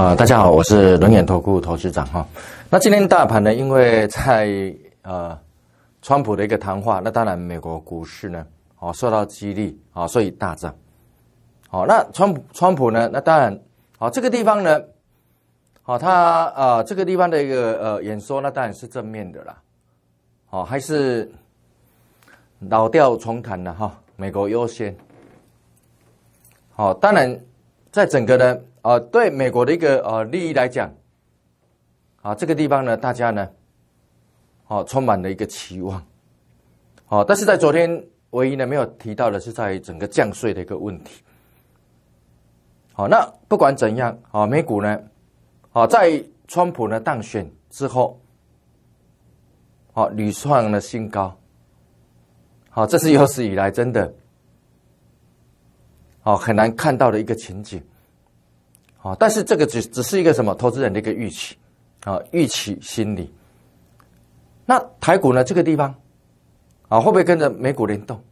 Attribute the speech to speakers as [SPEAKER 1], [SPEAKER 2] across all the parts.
[SPEAKER 1] 啊，大家好，我是轮眼投顾投资长哈。那今天大盘呢，因为在呃，川普的一个谈话，那当然美国股市呢，哦受到激励啊，所以大涨。好，那川川普呢，那当然，好这个地方呢，哦、他啊这个地方的一个呃演说，那当然是正面的啦。好，还是老调重弹了哈，美国优先。好，当然在整个的。啊，对美国的一个呃利益来讲，啊，这个地方呢，大家呢，哦，充满了一个期望，哦，但是在昨天，唯一呢没有提到的是在整个降税的一个问题，好，那不管怎样，啊，美股呢，啊，在川普呢当选之后，啊，屡创了新高，好，这是有史以来真的，哦，很难看到的一个情景。啊，但是这个只只是一个什么投资人的一个预期，啊，预期心理。那台股呢？这个地方，啊，会不会跟着美股联动？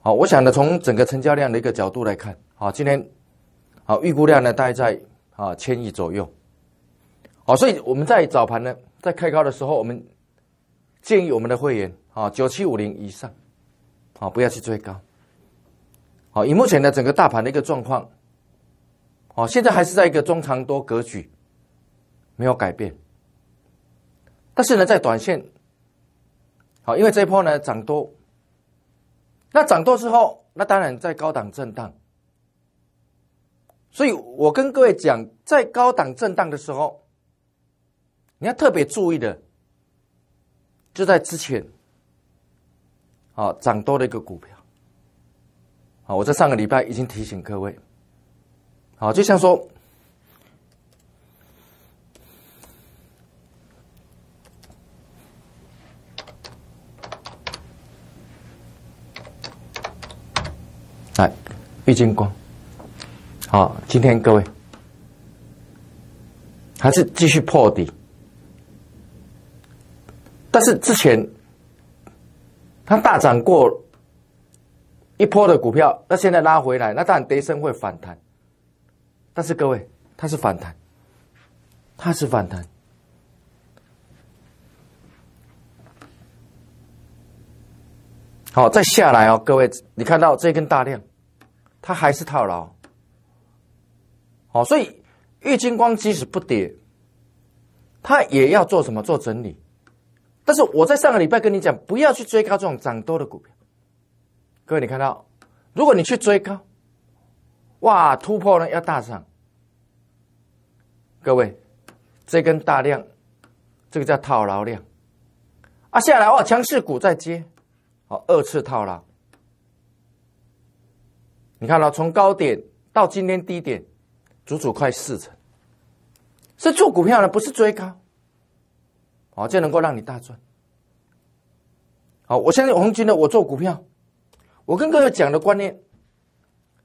[SPEAKER 1] 好，我想呢，从整个成交量的一个角度来看，啊，今天，啊，预估量呢大概在啊千亿左右，好，所以我们在早盘呢，在开高的时候，我们建议我们的会员啊，九七五零以上，啊，不要去追高，好，以目前的整个大盘的一个状况。哦，现在还是在一个中长多格局，没有改变。但是呢，在短线，好，因为这一波呢涨多，那涨多之后，那当然在高档震荡。所以我跟各位讲，在高档震荡的时候，你要特别注意的，就在之前，啊，涨多的一个股票，啊，我在上个礼拜已经提醒各位。好，就像说，来，郁金光，好，今天各位还是继续破底，但是之前它大涨过一波的股票，那现在拉回来，那当然跌升会反弹。但是各位，它是反弹，它是反弹。好，再下来哦，各位，你看到这根大量，它还是套牢。好，所以玉金光即使不跌，它也要做什么？做整理。但是我在上个礼拜跟你讲，不要去追高这种涨多的股票。各位，你看到，如果你去追高。哇！突破了要大涨，各位，这根大量，这个叫套牢量，啊，下来哇，强势股在接，好，二次套牢。你看到从高点到今天低点，足足快四成，是做股票呢，不是追高，啊，这能够让你大赚。好，我相信红军呢，我做股票，我跟各位讲的观念。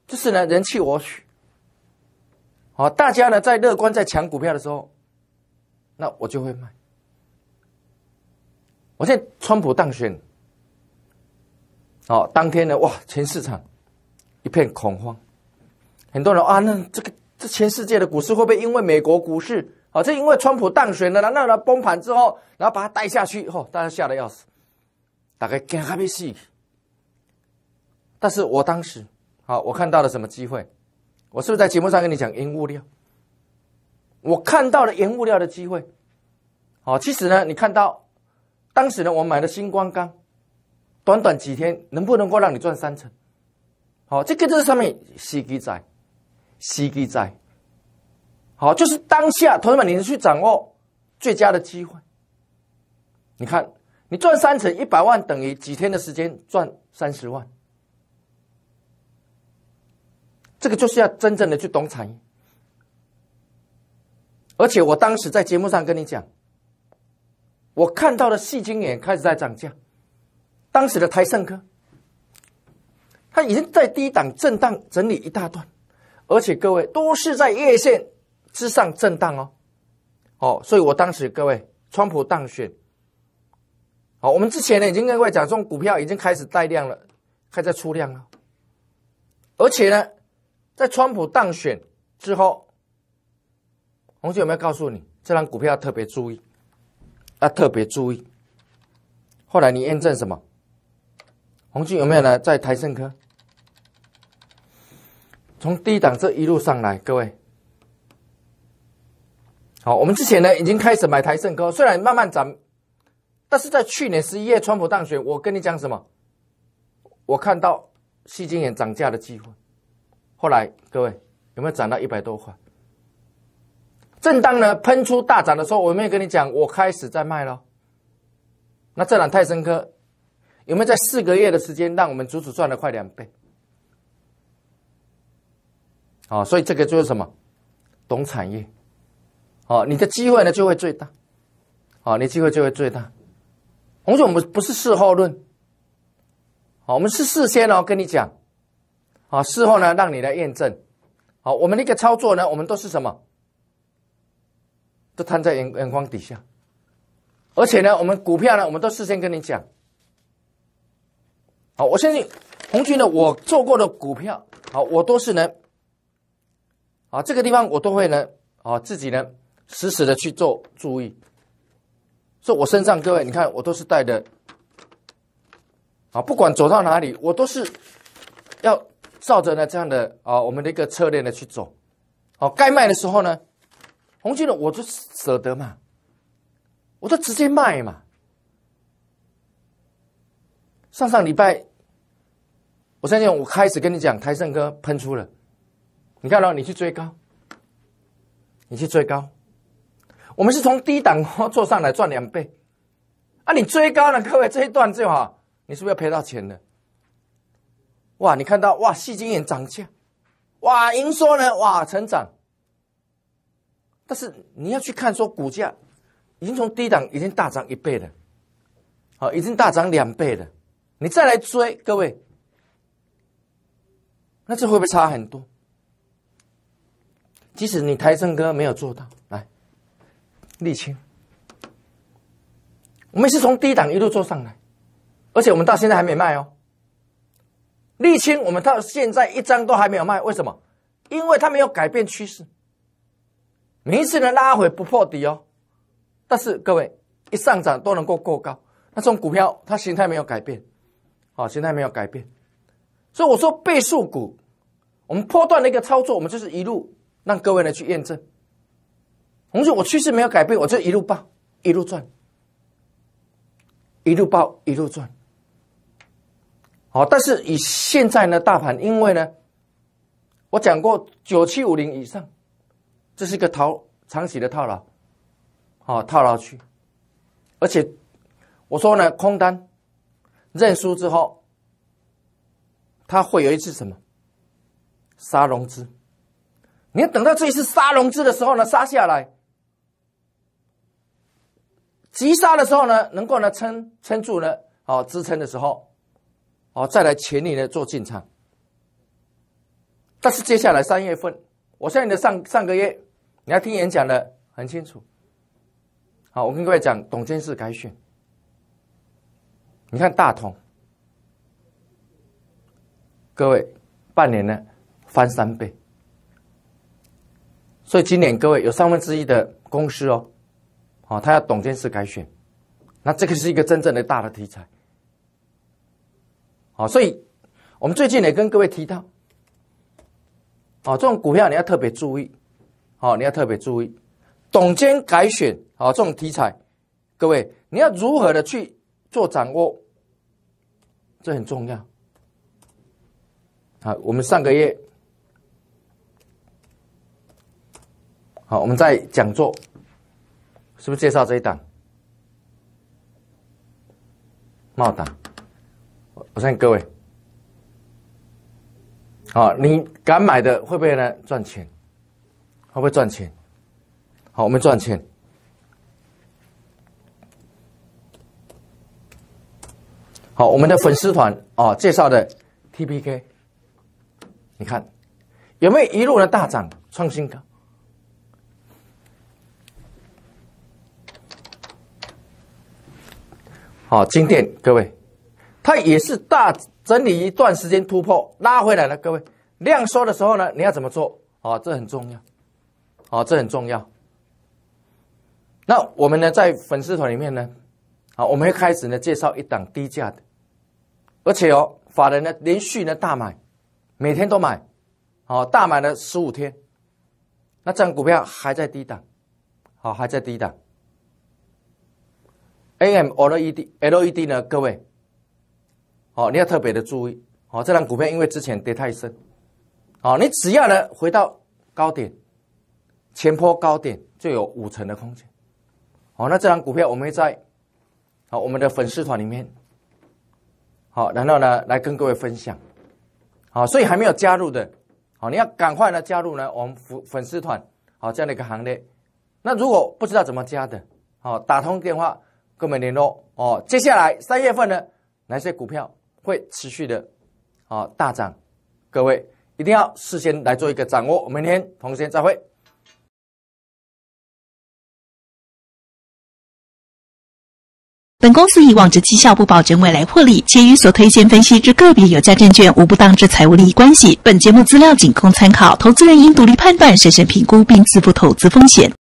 [SPEAKER 1] 就是呢，人气我取，好，大家呢在乐观在抢股票的时候，那我就会卖。我现在川普当选，哦，当天呢，哇，全市场一片恐慌，很多人啊，那这个这全世界的股市会不会因为美国股市啊，这因为川普当选呢，然后呢崩盘之后，然后把它带下去，吼，大家吓的要死，大概惊还没死。但是我当时。好，我看到了什么机会？我是不是在节目上跟你讲盐物料？我看到了盐物料的机会。好，其实呢，你看到当时呢，我买了新光钢，短短几天能不能够让你赚三成？好，这个就是上面 c 地仔，c 地仔。好，就是当下，同学们，你去掌握最佳的机会。你看，你赚三成一百万，等于几天的时间赚三十万。这个就是要真正的去懂产业，而且我当时在节目上跟你讲，我看到的戏精也开始在涨价，当时的台盛科，它已经在低档震荡整理一大段，而且各位都是在月线之上震荡哦，哦，所以我当时各位，川普当选，好，我们之前呢已经跟各位讲，这种股票已经开始带量了，还在出量了，而且呢。在川普当选之后，红军有没有告诉你这张股票特别注意？要特别注意。后来你验证什么？红军有没有呢？在台盛科从低档这一路上来，各位。好，我们之前呢已经开始买台盛科，虽然慢慢涨，但是在去年十一月川普当选，我跟你讲什么？我看到戏精眼涨价的机会。后来，各位有没有涨到一百多块？正当呢喷出大涨的时候，我没有跟你讲，我开始在卖了。那这两泰森科有没有在四个月的时间，让我们足足赚了快两倍？好，所以这个就是什么？懂产业，好，你的机会呢就会最大，好，你机会就会最大。红我们不是事后论，好，我们是事先哦跟你讲。啊，事后呢，让你来验证。好，我们那个操作呢，我们都是什么？都摊在眼眼光底下。而且呢，我们股票呢，我们都事先跟你讲。好，我相信红军呢，我做过的股票，好，我都是呢，啊，这个地方我都会呢，啊，自己呢，实时的去做注意。所以我身上各位，你看我都是带的。啊，不管走到哪里，我都是要。照着呢，这样的啊，我们的一个策略呢去走，好，该卖的时候呢，红军呢，我就舍得嘛，我就直接卖嘛。上上礼拜，我相信我开始跟你讲，台盛哥喷出了，你看到你去追高，你去追高，我们是从低档做上来赚两倍，啊，你追高了，各位这一段最好，你是不是要赔到钱的？哇！你看到哇，细晶眼涨价，哇营收呢，哇成长。但是你要去看说股价，已经从低档已经大涨一倍了，好，已经大涨两倍了。你再来追，各位，那这会不会差很多？即使你台盛哥没有做到，来，沥青，我们是从低档一路做上来，而且我们到现在还没卖哦。沥青，我们到现在一张都还没有卖，为什么？因为它没有改变趋势，每一次呢拉回不破底哦。但是各位一上涨都能够过高，那这种股票它形态没有改变，好形态没有改变，所以我说倍数股，我们破断的一个操作，我们就是一路让各位呢去验证。同时我趋势没有改变，我就一路爆一路赚，一路爆一路赚。好，但是以现在呢，大盘因为呢，我讲过九七五零以上，这是一个套长期的套牢，好套牢区，而且我说呢，空单认输之后，它会有一次什么杀融资？你要等到这一次杀融资的时候呢，杀下来，急杀的时候呢，能够呢撑撑住呢，好支撑的时候。哦，再来全力的做进场。但是接下来三月份，我你的上上个月，你要听演讲的很清楚。好，我跟各位讲，董监事改选，你看大同，各位半年呢翻三倍，所以今年各位有三分之一的公司哦，哦，他要董监事改选，那这个是一个真正的大的题材。好，所以我们最近也跟各位提到，哦，这种股票你要特别注意，好，你要特别注意，董监改选，哦，这种题材，各位你要如何的去做掌握，这很重要。好，我们上个月，好，我们在讲座是不是介绍这一档？贸档。我信各位，啊，你敢买的会不会呢？赚钱？会不会赚钱？好，我们赚钱。好，我们的粉丝团啊，介绍的 T P K，你看有没有一路的大涨创新高？好，经典，各位。它也是大整理一段时间，突破拉回来了。各位量缩的时候呢，你要怎么做啊？这很重要，啊，这很重要。那我们呢，在粉丝团里面呢，啊，我们会开始呢，介绍一档低价的，而且哦，法人呢连续呢大买，每天都买，哦，大买了十五天，那这样股票还在低档，好，还在低档。A M O L E D L E D 呢，各位。哦，你要特别的注意哦，这张股票因为之前跌太深，哦，你只要呢回到高点前坡高点就有五成的空间，好，那这张股票我们会在好我们的粉丝团里面，好，然后呢来跟各位分享，好，所以还没有加入的，好，你要赶快呢加入呢我们粉粉丝团，好这样的一个行列，那如果不知道怎么加的，好，打通电话跟我们联络，哦，接下来三月份呢哪些股票？会持续的，啊大涨，各位一定要事先来做一个掌握。我明天同时间再会。本公司以往之绩效不保证未来获利，且与所推荐分析之个别有价证券无不当之财务利益关系。本节目资料仅供参考，投资人应独立判断、审慎评估并自负投资风险。